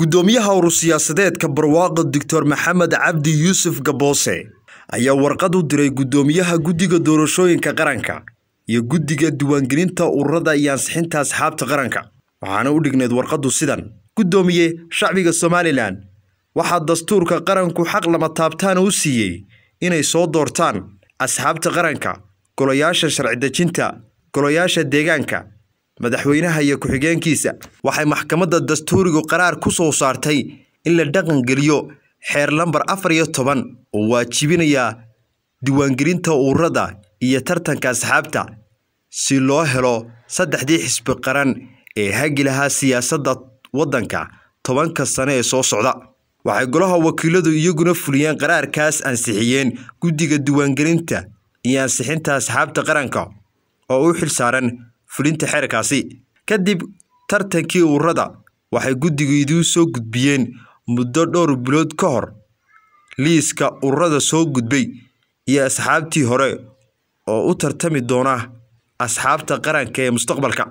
gudoomiyaha urur-siyaasadeedka barwaaqo doctor maxamed cabdi yuusuf gaboose ayaa warqad u diray guddoomiyaha guddiga doorashooyinka qaranka iyo guddiga diiwaangelinta ururada iyo ansixinta asxaabta qaranka waxaana u dhigneed warqaddu sidan guddoomiye shacbiga somalilan waxaa dastuurka qaranku xaq lama taabtaana u siiyey inay soo doortaan asxaabta qaranka golayaasha sharcidejinta golayaasha deegaanka madaxweynaha iyo ku-xigeenkiisa waxay maxkamadda dastuurigu qaraar ku soo saartay in la dhaqangeliyo xeer lambar afar iyo toban oo waajibinaya diiwaangelinta ururada iyo tartanka asxaabta si loo helo saddexdii xisbi qaran ee hagi lahaa siyaasadda waddanka tobanka sano ee soo socda waxay golaha wakiiladu iyaguna fuliyeen qaraarkaas ansixiyeen guddiga diiwaangelinta iyo ansixinta asxaabta qaranka oo u xil saaran fulinta xeerkaasi kadib tartankii ururada waxay guddigeedu soo gudbiyeen muddo dhowr bilood ka hor liiska ururada soo gudbay iyo asxaabtii hore oo u tartami doona asxaabta qaranka ee mustaqbalka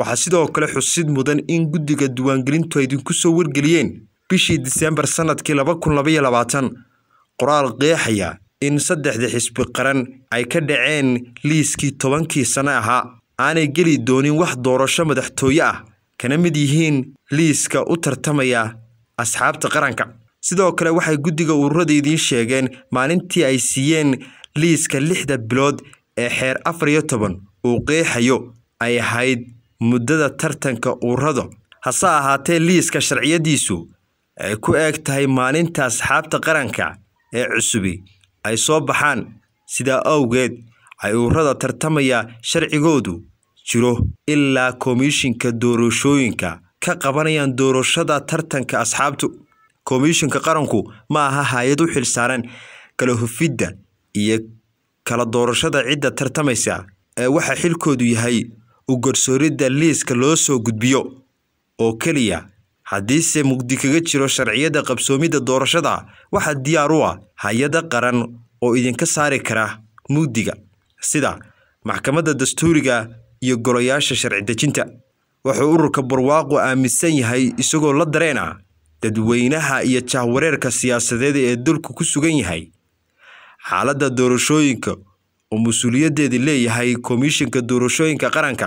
waxaa sidoo kale xusid mudan in guddiga diiwaangelintu idinku soo wargeliyeen bishii disembar sanadkii laba kun labaiyo labaatan qoraal qeexaya in saddexda xisbi qaran ay ka dhaceen liiskii tobankii sane ahaa aanay geli doonin wax doorasho madaxtooye ah kana mid yihiin liiska u tartamaya asxaabta qaranka sidoo kale waxay guddiga ururada idiin sheegeen maalintii ay siiyeen liiska lixda bilood ee xeer afar iyo toban uu qeexayo ay ahayd muddada tartanka ururada hase ahaatee liiska sharciyadiisu ay ku eeg tahay maalinta asxaabta qaranka ee cusubi ay soo baxaan sidaa awgeed ayuurada tartamaya sharcigoodu jiro ilaa komishinka doorashooyinka ka qabanayaan doorashada tartanka asxaabtu komishinka qaranku ma aha hay-ad u xilsaaran kala hufidda iyo kala doorashada cidda tartamaysa ee waxaa xilkoodu yahay ugarsooridda liiska loo soo gudbiyo oo keliya haddiise mugdi kaga jiro sharciyada qabsoomidda doorashada waxaa diyaar u ah hay-ada qaran oo idinka saari kara mugdiga sida maxkamadda dastuuriga iyo golayaasha sharci dejinta wuxuu ururka barwaaqu aaminsan yahay isagoo la dareena dadweynaha iyo jahwareerka siyaasadeed ee dalku ku sugan yahay xaaladda doorashooyinka oo mas-uuliyaddeedii leeyahay komishinka doorashooyinka qaranka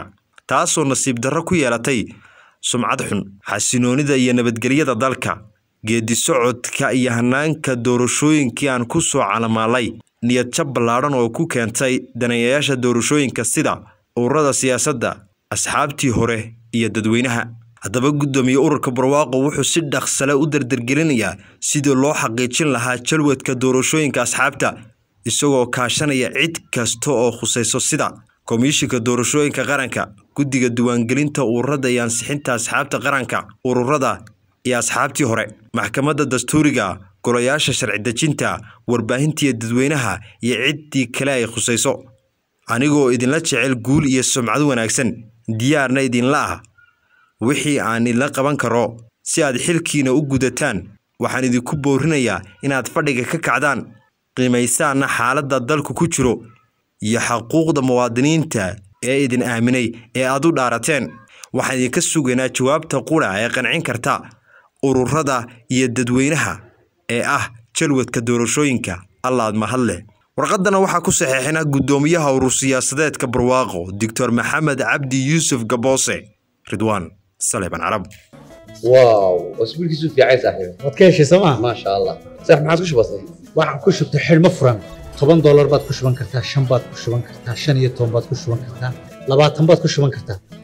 taasoo nasiib darro ku yeelatay sumcad xun xasinoonida iyo nabadgelyada dalka geeddisocodka iyo hanaanka doorashooyinkii aan ku soo calamaallay niyad ballaadhan oo ku keentay daneeyayaasha doorashooyinka sida ururada siyaasadda asxaabtii hore iyo dadweynaha haddaba guddoomiye ururka barwaaqo wuxuu si dhaqsale u dardargelinayaa sidii loo xaqiijin lahaa jalwadka doorashooyinka asxaabta isagoo kaashanaya cid kasta oo khusayso sida komishinka doorashooyinka qaranka guddiga diiwaangelinta ururada iyo ansixinta asxaabta qaranka ururada iyo asxaabtii hore maxkamadda dastuuriga golayaasha sharci dejinta warbaahintiiyo dadweynaha iyo ciddii kale ay khusayso anigoo idinla jecel guul iyo sumcad wanaagsan diyaarna idinla ah wixii aan idinla qaban karo si aad xilkiina u gudataan waxaan idinku boorinayaa inaad fadhiga ka kacdaan qiimaysaanna xaaladda dalku ku jiro iyo xaquuqda muwaadiniinta ee idin aaminay ee aad u dhaarateen waxaan idinka sugaynaa jawaabta qura ee qancin karta ururada iyo dadweynaha ee ah jalwadka doorashooyinka allaad mahadleh warqadana waxaa ku saxeexina guddoomiyaha urur siyaasadeedka barwaaqo doctor maxamed cabdi yuusuf gaboose ridwaan saleban carab toban doolar baad ku shuban kartaa shan baad ku shuban kartaa shan iyo toban baad ku shuban kartaa labaatan baad ku shuban kartaa